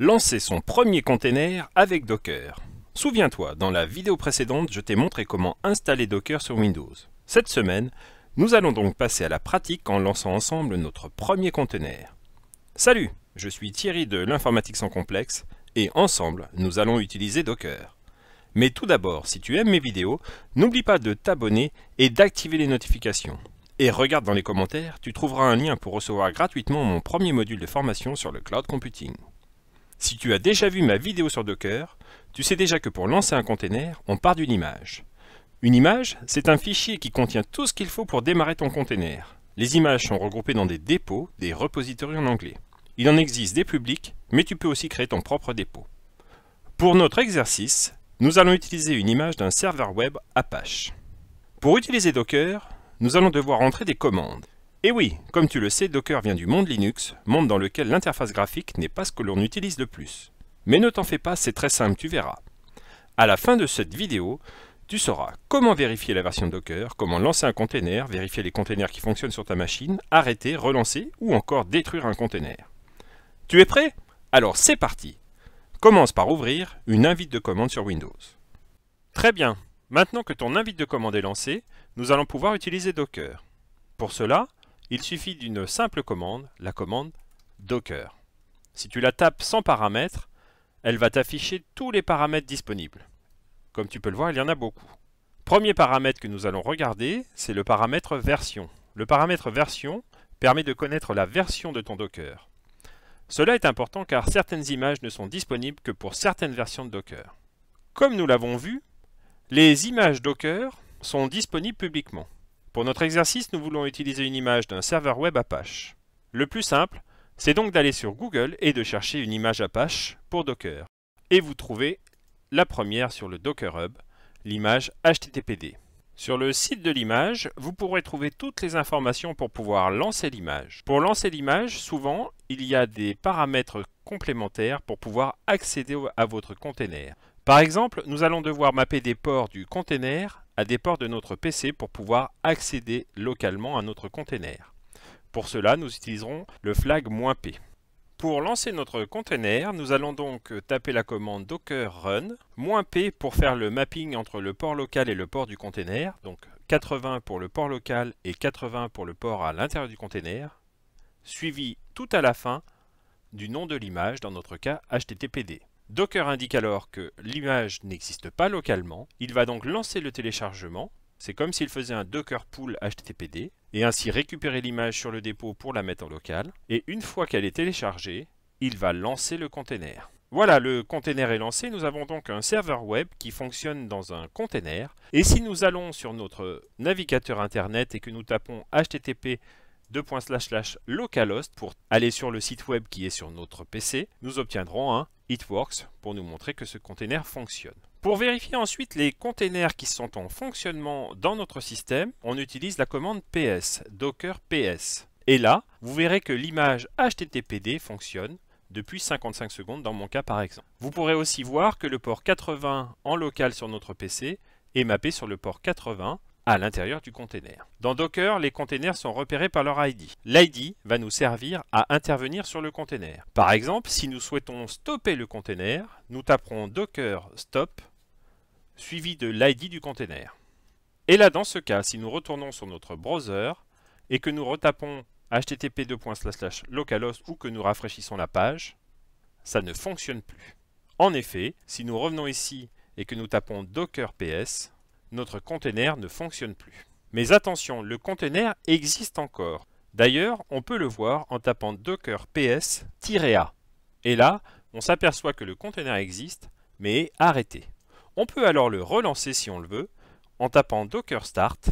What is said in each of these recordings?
lancer son premier container avec Docker. Souviens-toi, dans la vidéo précédente, je t'ai montré comment installer Docker sur Windows. Cette semaine, nous allons donc passer à la pratique en lançant ensemble notre premier container. Salut, je suis Thierry de l'informatique sans complexe et ensemble, nous allons utiliser Docker. Mais tout d'abord, si tu aimes mes vidéos, n'oublie pas de t'abonner et d'activer les notifications. Et regarde dans les commentaires, tu trouveras un lien pour recevoir gratuitement mon premier module de formation sur le cloud computing. Si tu as déjà vu ma vidéo sur Docker, tu sais déjà que pour lancer un container, on part d'une image. Une image, c'est un fichier qui contient tout ce qu'il faut pour démarrer ton container. Les images sont regroupées dans des dépôts, des repositories en anglais. Il en existe des publics, mais tu peux aussi créer ton propre dépôt. Pour notre exercice, nous allons utiliser une image d'un serveur web Apache. Pour utiliser Docker, nous allons devoir entrer des commandes. Et eh oui, comme tu le sais, Docker vient du monde Linux, monde dans lequel l'interface graphique n'est pas ce que l'on utilise le plus. Mais ne t'en fais pas, c'est très simple, tu verras. À la fin de cette vidéo, tu sauras comment vérifier la version Docker, comment lancer un container, vérifier les containers qui fonctionnent sur ta machine, arrêter, relancer ou encore détruire un container. Tu es prêt Alors c'est parti Commence par ouvrir une invite de commande sur Windows. Très bien, maintenant que ton invite de commande est lancée, nous allons pouvoir utiliser Docker. Pour cela, il suffit d'une simple commande, la commande Docker. Si tu la tapes sans paramètres, elle va t'afficher tous les paramètres disponibles. Comme tu peux le voir, il y en a beaucoup. Premier paramètre que nous allons regarder, c'est le paramètre version. Le paramètre version permet de connaître la version de ton Docker. Cela est important car certaines images ne sont disponibles que pour certaines versions de Docker. Comme nous l'avons vu, les images Docker sont disponibles publiquement. Pour notre exercice, nous voulons utiliser une image d'un serveur web Apache. Le plus simple, c'est donc d'aller sur Google et de chercher une image Apache pour Docker. Et vous trouvez la première sur le Docker Hub, l'image HTTPD. Sur le site de l'image, vous pourrez trouver toutes les informations pour pouvoir lancer l'image. Pour lancer l'image, souvent, il y a des paramètres complémentaires pour pouvoir accéder à votre container. Par exemple, nous allons devoir mapper des ports du container à des ports de notre PC pour pouvoir accéder localement à notre container. Pour cela, nous utiliserons le flag "-p". Pour lancer notre container, nous allons donc taper la commande docker run "-p" pour faire le mapping entre le port local et le port du container, donc 80 pour le port local et 80 pour le port à l'intérieur du container, suivi tout à la fin du nom de l'image, dans notre cas HTTPD. Docker indique alors que l'image n'existe pas localement, il va donc lancer le téléchargement, c'est comme s'il faisait un Docker pool HTTPD, et ainsi récupérer l'image sur le dépôt pour la mettre en local, et une fois qu'elle est téléchargée, il va lancer le container. Voilà, le container est lancé, nous avons donc un serveur web qui fonctionne dans un container, et si nous allons sur notre navigateur internet et que nous tapons http localhost pour aller sur le site web qui est sur notre PC, nous obtiendrons un It works pour nous montrer que ce container fonctionne. Pour vérifier ensuite les containers qui sont en fonctionnement dans notre système, on utilise la commande ps, docker ps. Et là, vous verrez que l'image httpd fonctionne depuis 55 secondes dans mon cas par exemple. Vous pourrez aussi voir que le port 80 en local sur notre PC est mappé sur le port 80 à l'intérieur du container. Dans Docker, les containers sont repérés par leur ID. L'ID va nous servir à intervenir sur le container. Par exemple, si nous souhaitons stopper le container, nous taperons Docker stop suivi de l'ID du container. Et là, dans ce cas, si nous retournons sur notre browser et que nous retapons http localhost ou que nous rafraîchissons la page, ça ne fonctionne plus. En effet, si nous revenons ici et que nous tapons docker ps, notre container ne fonctionne plus. Mais attention, le container existe encore. D'ailleurs, on peut le voir en tapant docker ps-a. Et là, on s'aperçoit que le container existe, mais est arrêté. On peut alors le relancer si on le veut, en tapant docker start,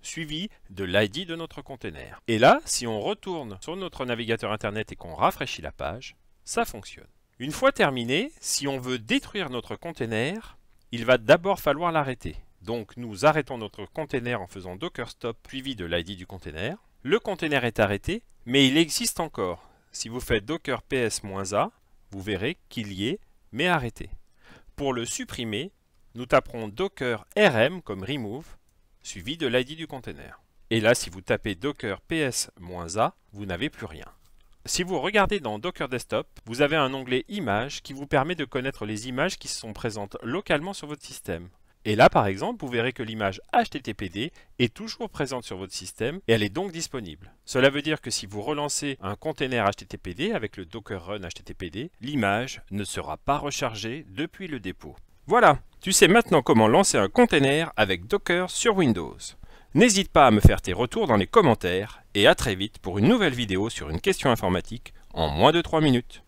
suivi de l'ID de notre container. Et là, si on retourne sur notre navigateur internet et qu'on rafraîchit la page, ça fonctionne. Une fois terminé, si on veut détruire notre container, il va d'abord falloir l'arrêter. Donc nous arrêtons notre container en faisant docker stop suivi de l'id du container. Le container est arrêté, mais il existe encore. Si vous faites docker ps-a, vous verrez qu'il y est, mais arrêté. Pour le supprimer, nous taperons docker rm comme remove, suivi de l'id du container. Et là, si vous tapez docker ps-a, vous n'avez plus rien. Si vous regardez dans Docker Desktop, vous avez un onglet Images qui vous permet de connaître les images qui sont présentes localement sur votre système. Et là, par exemple, vous verrez que l'image HTTPD est toujours présente sur votre système et elle est donc disponible. Cela veut dire que si vous relancez un container HTTPD avec le Docker Run HTTPD, l'image ne sera pas rechargée depuis le dépôt. Voilà, tu sais maintenant comment lancer un container avec Docker sur Windows. N'hésite pas à me faire tes retours dans les commentaires et à très vite pour une nouvelle vidéo sur une question informatique en moins de 3 minutes.